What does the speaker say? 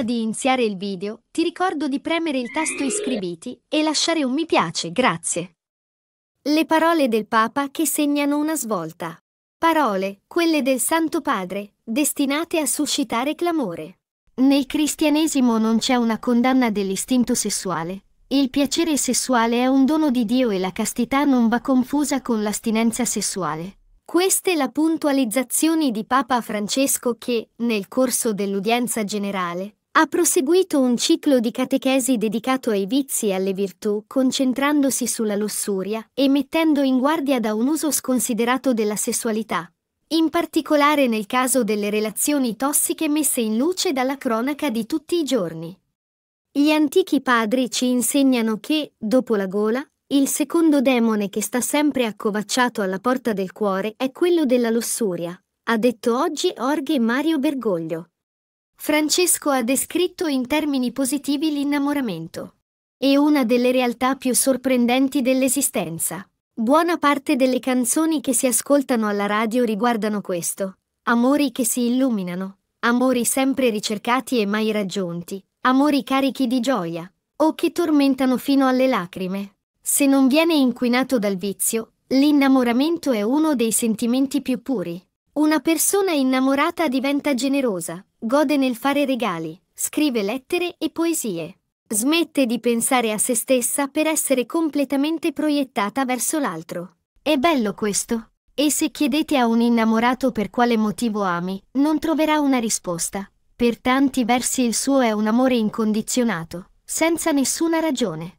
Prima di iniziare il video, ti ricordo di premere il tasto iscriviti e lasciare un mi piace, grazie. Le parole del Papa che segnano una svolta. Parole, quelle del Santo Padre, destinate a suscitare clamore. Nel cristianesimo non c'è una condanna dell'istinto sessuale. Il piacere sessuale è un dono di Dio e la castità non va confusa con l'astinenza sessuale. Queste la puntualizzazioni di Papa Francesco che, nel corso dell'udienza generale, ha proseguito un ciclo di catechesi dedicato ai vizi e alle virtù, concentrandosi sulla lussuria e mettendo in guardia da un uso sconsiderato della sessualità, in particolare nel caso delle relazioni tossiche messe in luce dalla cronaca di tutti i giorni. Gli antichi padri ci insegnano che, dopo la gola, il secondo demone che sta sempre accovacciato alla porta del cuore è quello della lussuria, ha detto oggi Orghe Mario Bergoglio. Francesco ha descritto in termini positivi l'innamoramento. È una delle realtà più sorprendenti dell'esistenza. Buona parte delle canzoni che si ascoltano alla radio riguardano questo. Amori che si illuminano, amori sempre ricercati e mai raggiunti, amori carichi di gioia, o che tormentano fino alle lacrime. Se non viene inquinato dal vizio, l'innamoramento è uno dei sentimenti più puri. Una persona innamorata diventa generosa, gode nel fare regali, scrive lettere e poesie. Smette di pensare a se stessa per essere completamente proiettata verso l'altro. È bello questo. E se chiedete a un innamorato per quale motivo ami, non troverà una risposta. Per tanti versi il suo è un amore incondizionato, senza nessuna ragione.